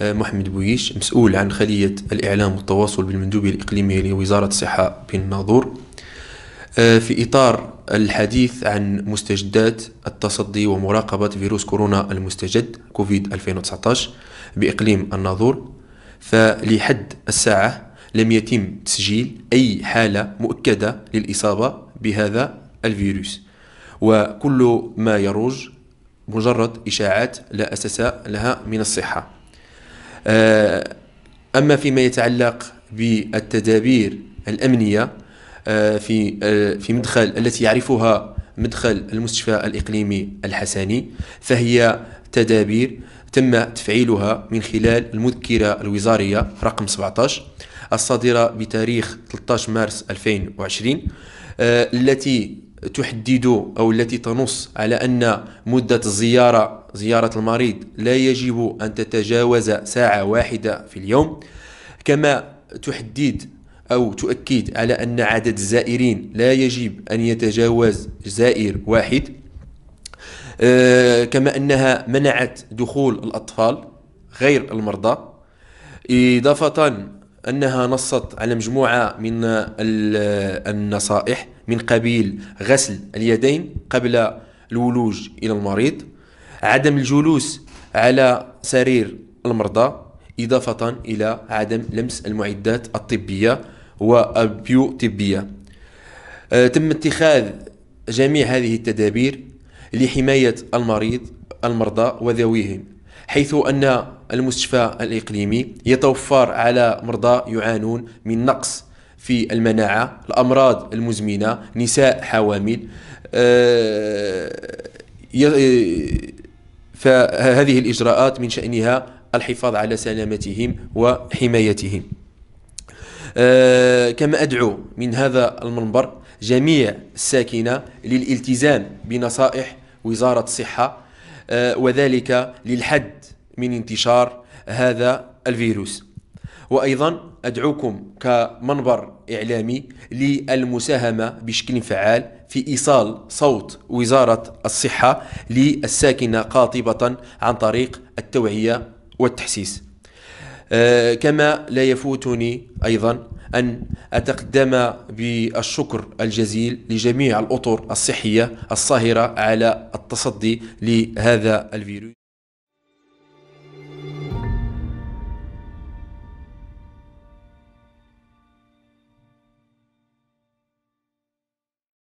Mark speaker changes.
Speaker 1: آه، محمد بويش مسؤول عن خلية الإعلام والتواصل بالمندوبية الإقليمية لوزارة الصحة بالناظور آه، في إطار الحديث عن مستجدات التصدي ومراقبة فيروس كورونا المستجد كوفيد 2019 بإقليم الناظور فلحد الساعة لم يتم تسجيل أي حالة مؤكدة للإصابة بهذا الفيروس وكل ما يروج مجرد إشاعات لا أساس لها من الصحة آه، أما فيما يتعلق بالتدابير الأمنية آه، في آه، في مدخل التي يعرفها مدخل المستشفى الإقليمي الحسني فهي تدابير تم تفعيلها من خلال المذكرة الوزارية رقم 17 الصادرة بتاريخ 13 مارس 2020 التي تحدد أو التي تنص على أن مدة الزيارة زيارة المريض لا يجب أن تتجاوز ساعة واحدة في اليوم كما تحدد أو تؤكد على أن عدد الزائرين لا يجب أن يتجاوز زائر واحد آه، كما أنها منعت دخول الأطفال غير المرضى إضافة أنها نصت على مجموعة من النصائح من قبيل غسل اليدين قبل الولوج إلى المريض عدم الجلوس على سرير المرضى إضافة إلى عدم لمس المعدات الطبية والبيو طبية آه، تم اتخاذ جميع هذه التدابير لحماية المريض المرضى وذويهم حيث أن المستشفى الإقليمي يتوفر على مرضى يعانون من نقص في المناعة الأمراض المزمنة نساء حوامل آه، فهذه الإجراءات من شأنها الحفاظ على سلامتهم وحمايتهم آه، كما أدعو من هذا المنبر جميع الساكنة للالتزام بنصائح وزارة الصحة آه، وذلك للحد من انتشار هذا الفيروس وأيضا أدعوكم كمنبر إعلامي للمساهمة بشكل فعال في إيصال صوت وزارة الصحة للساكنة قاطبة عن طريق التوعية والتحسيس آه، كما لا يفوتني أيضا أن أتقدم بالشكر الجزيل لجميع الأطر الصحية الصاهرة على التصدي لهذا الفيروس